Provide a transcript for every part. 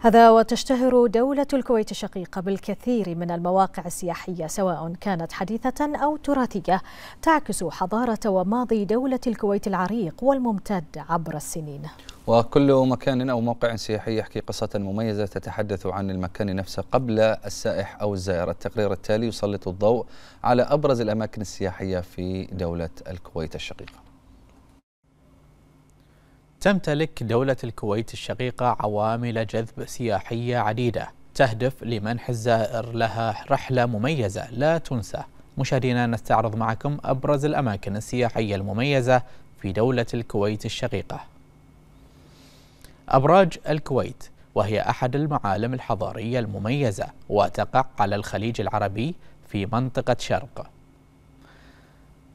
هذا وتشتهر دولة الكويت الشقيقة بالكثير من المواقع السياحية سواء كانت حديثة أو تراثية تعكس حضارة وماضي دولة الكويت العريق والممتد عبر السنين وكل مكان أو موقع سياحي يحكي قصة مميزة تتحدث عن المكان نفسه قبل السائح أو الزائر التقرير التالي يسلط الضوء على أبرز الأماكن السياحية في دولة الكويت الشقيقة تمتلك دولة الكويت الشقيقة عوامل جذب سياحية عديدة تهدف لمنح الزائر لها رحلة مميزة لا تنسى مشاهدينا نستعرض معكم أبرز الأماكن السياحية المميزة في دولة الكويت الشقيقة أبراج الكويت وهي أحد المعالم الحضارية المميزة وتقع على الخليج العربي في منطقة شرق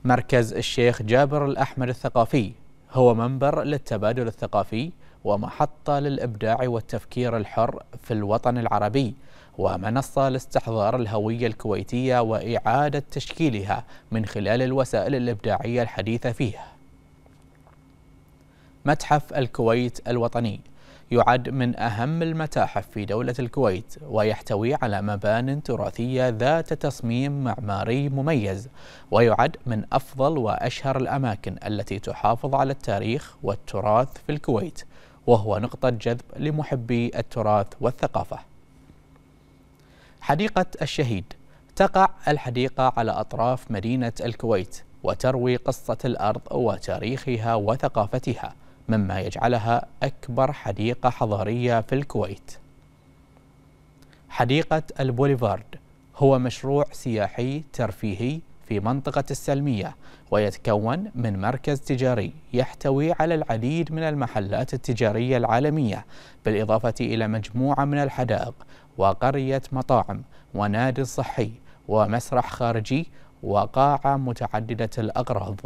مركز الشيخ جابر الأحمر الثقافي هو منبر للتبادل الثقافي ومحطة للإبداع والتفكير الحر في الوطن العربي ومنصة لاستحضار الهوية الكويتية وإعادة تشكيلها من خلال الوسائل الإبداعية الحديثة فيها متحف الكويت الوطني يعد من أهم المتاحف في دولة الكويت ويحتوي على مبان تراثية ذات تصميم معماري مميز ويعد من أفضل وأشهر الأماكن التي تحافظ على التاريخ والتراث في الكويت وهو نقطة جذب لمحبي التراث والثقافة حديقة الشهيد تقع الحديقة على أطراف مدينة الكويت وتروي قصة الأرض وتاريخها وثقافتها مما يجعلها أكبر حديقة حضارية في الكويت. حديقة البوليفارد هو مشروع سياحي ترفيهي في منطقة السلمية ويتكون من مركز تجاري يحتوي على العديد من المحلات التجارية العالمية بالإضافة إلى مجموعة من الحدائق وقرية مطاعم ونادي صحي ومسرح خارجي وقاعة متعددة الأغراض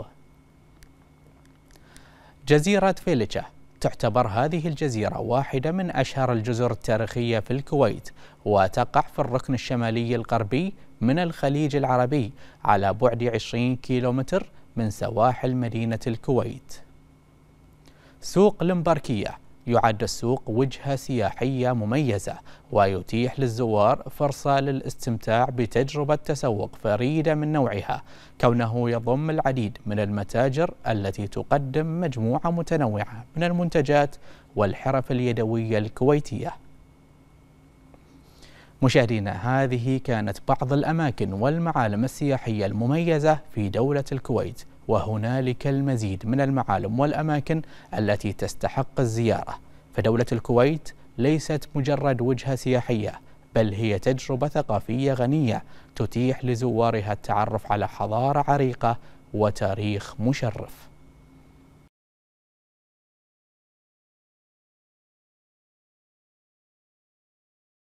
جزيرة فيليتشة تعتبر هذه الجزيرة واحدة من أشهر الجزر التاريخية في الكويت وتقع في الركن الشمالي الغربي من الخليج العربي على بعد 20 كيلومتر من سواحل مدينة الكويت سوق المباركية يعد السوق وجهة سياحية مميزة ويتيح للزوار فرصة للاستمتاع بتجربة تسوق فريدة من نوعها كونه يضم العديد من المتاجر التي تقدم مجموعة متنوعة من المنتجات والحرف اليدوية الكويتية مشاهدينا هذه كانت بعض الأماكن والمعالم السياحية المميزة في دولة الكويت وهنالك المزيد من المعالم والأماكن التي تستحق الزيارة فدولة الكويت ليست مجرد وجهة سياحية بل هي تجربة ثقافية غنية تتيح لزوارها التعرف على حضارة عريقة وتاريخ مشرف